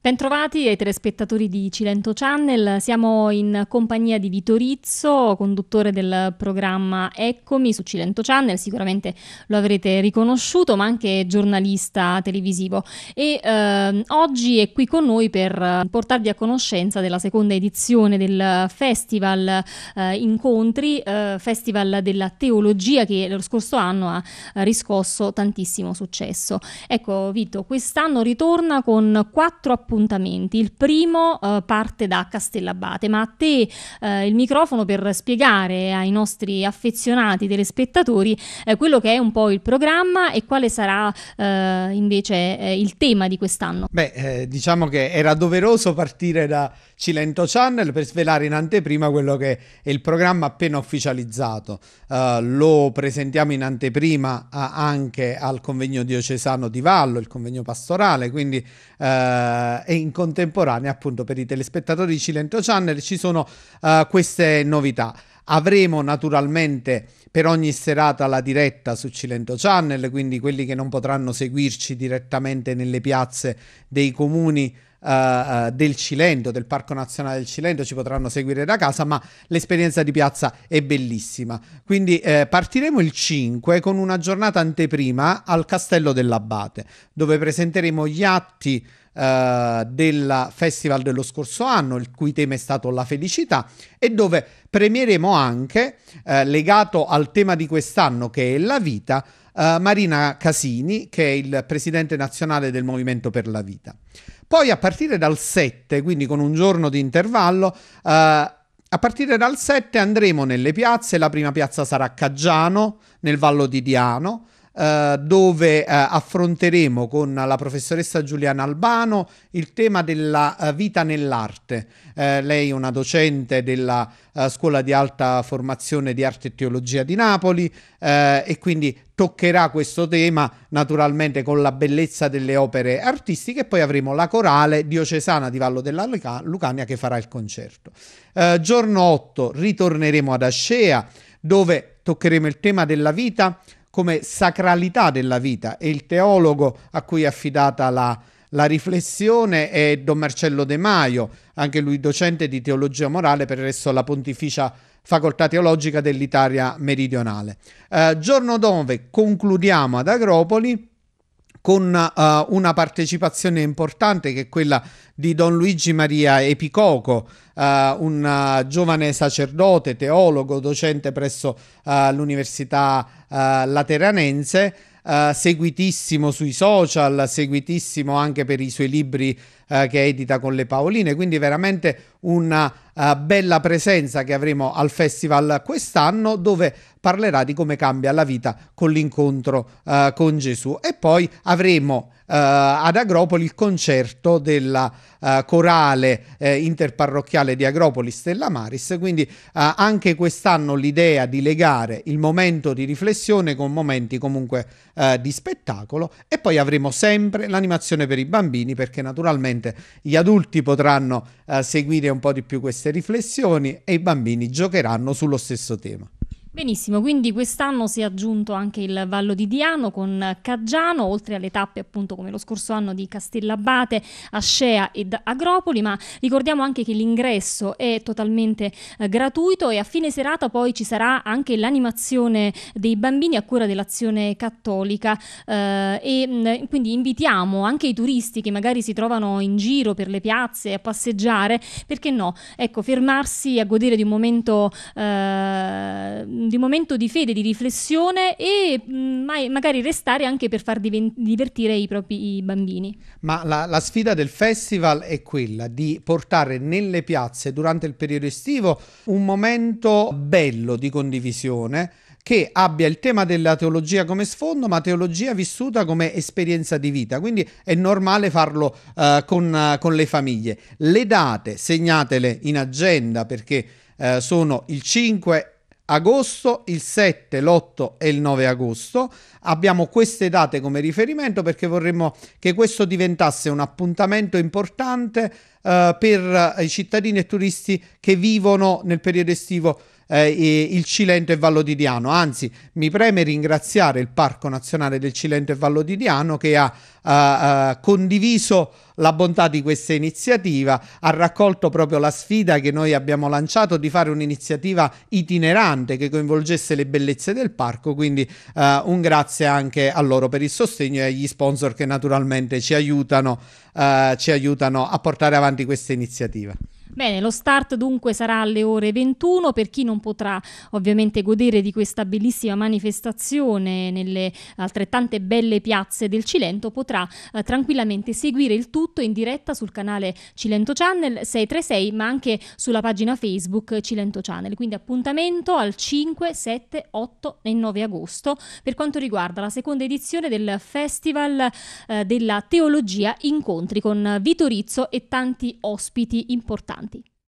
Bentrovati ai telespettatori di Cilento Channel, siamo in compagnia di Vito Rizzo, conduttore del programma Eccomi su Cilento Channel, sicuramente lo avrete riconosciuto, ma anche giornalista televisivo e eh, oggi è qui con noi per portarvi a conoscenza della seconda edizione del Festival eh, Incontri, eh, Festival della Teologia che lo scorso anno ha riscosso tantissimo successo. Ecco Vito, quest'anno ritorna con quattro appuntamenti appuntamenti. Il primo eh, parte da Castellabate, ma a te eh, il microfono per spiegare ai nostri affezionati telespettatori eh, quello che è un po' il programma e quale sarà eh, invece eh, il tema di quest'anno. Beh, eh, diciamo che era doveroso partire da Cilento Channel per svelare in anteprima quello che è il programma appena ufficializzato. lo presentiamo in anteprima anche al convegno diocesano di Vallo, il convegno pastorale, quindi eh, eh, e in contemporanea appunto per i telespettatori di Cilento Channel ci sono eh, queste novità. Avremo naturalmente per ogni serata la diretta su Cilento Channel, quindi quelli che non potranno seguirci direttamente nelle piazze dei comuni Uh, del Cilento, del Parco Nazionale del Cilento, ci potranno seguire da casa, ma l'esperienza di piazza è bellissima. Quindi eh, partiremo il 5 con una giornata anteprima al Castello dell'Abate, dove presenteremo gli atti eh, del festival dello scorso anno, il cui tema è stato la felicità, e dove premieremo anche, eh, legato al tema di quest'anno che è la vita, eh, Marina Casini, che è il presidente nazionale del Movimento per la Vita. Poi a partire dal 7, quindi con un giorno di intervallo, eh, a partire dal 7 andremo nelle piazze, la prima piazza sarà Caggiano, nel Vallo di Diano, eh, dove eh, affronteremo con la professoressa Giuliana Albano il tema della eh, vita nell'arte. Eh, lei è una docente della Scuola di Alta Formazione di Arte e Teologia di Napoli e quindi toccherà questo tema naturalmente con la bellezza delle opere artistiche e poi avremo la corale diocesana di Vallo della Lucania che farà il concerto. Eh, giorno 8 ritorneremo ad Ascea dove toccheremo il tema della vita come sacralità della vita e il teologo a cui è affidata la, la riflessione è Don Marcello De Maio, anche lui docente di teologia morale per il resto la Pontificia Facoltà Teologica dell'Italia Meridionale. Eh, giorno 9 concludiamo ad Agropoli con uh, una partecipazione importante che è quella di Don Luigi Maria Epicoco, uh, un uh, giovane sacerdote, teologo, docente presso l'Università Lateranense, seguitissimo sui social, seguitissimo anche per i suoi libri eh, che edita con le Paoline, quindi veramente una uh, bella presenza che avremo al festival quest'anno dove parlerà di come cambia la vita con l'incontro uh, con Gesù e poi avremo uh, ad Agropoli il concerto della corale interparrocchiale di Agropoli Stella Maris quindi anche quest'anno l'idea di legare il momento di riflessione con momenti comunque di spettacolo e poi avremo sempre l'animazione per i bambini perché naturalmente sicuramente gli adulti potranno eh, seguire un po' di più queste riflessioni e i bambini giocheranno sullo stesso tema. Benissimo, quindi quest'anno si è aggiunto anche il Vallo di Diano con Caggiano, oltre alle tappe appunto come lo scorso anno di Castellabate, Ascea ed Agropoli, ma ricordiamo anche che l'ingresso è totalmente eh, gratuito e a fine serata poi ci sarà anche l'animazione dei bambini a cura dell'azione cattolica eh, e mm, quindi invitiamo anche i turisti che magari si trovano in giro per le piazze a passeggiare, perché no, ecco, fermarsi a godere di un momento eh, di momento di fede, di riflessione e mh, mm, magari restare anche per far diven- divertire i propri i bambini. Ma la, la sfida del festival è quella di portare nelle piazze durante il periodo estivo un momento bello di condivisione che abbia il tema della teologia come sfondo, ma teologia vissuta come esperienza di vita. Quindi è normale farlo uh, con, uh, con, le famiglie. Le date segnatele in agenda perché uh, sono il 5 agosto, il 7, l'8 e il 9 agosto. Abbiamo queste date come riferimento perché vorremmo che questo diventasse un appuntamento importante eh, per eh, i cittadini e turisti che vivono nel periodo estivo eh, il Cilento e Vallo di Diano. Anzi, mi preme ringraziare il Parco Nazionale del Cilento e Vallo di Diano che ha eh, eh, condiviso la bontà di questa iniziativa, ha raccolto proprio la sfida che noi abbiamo lanciato di fare un'iniziativa itinerante che coinvolgesse le bellezze del parco, quindi eh, un grazie anche a loro per il sostegno e agli sponsor che naturalmente ci aiutano, eh, ci aiutano a portare avanti questa iniziativa. Bene, lo start dunque sarà alle ore 21 per chi non potrà ovviamente godere di questa bellissima manifestazione nelle altrettante belle piazze del Cilento potrà eh, tranquillamente seguire il tutto in diretta sul canale Cilento Channel 636 ma anche sulla pagina Facebook Cilento Channel. Quindi appuntamento al 5, 7, 8 e 9 agosto per quanto riguarda la seconda edizione del Festival eh, della Teologia Incontri con Vito Rizzo e tanti ospiti importanti. Santi.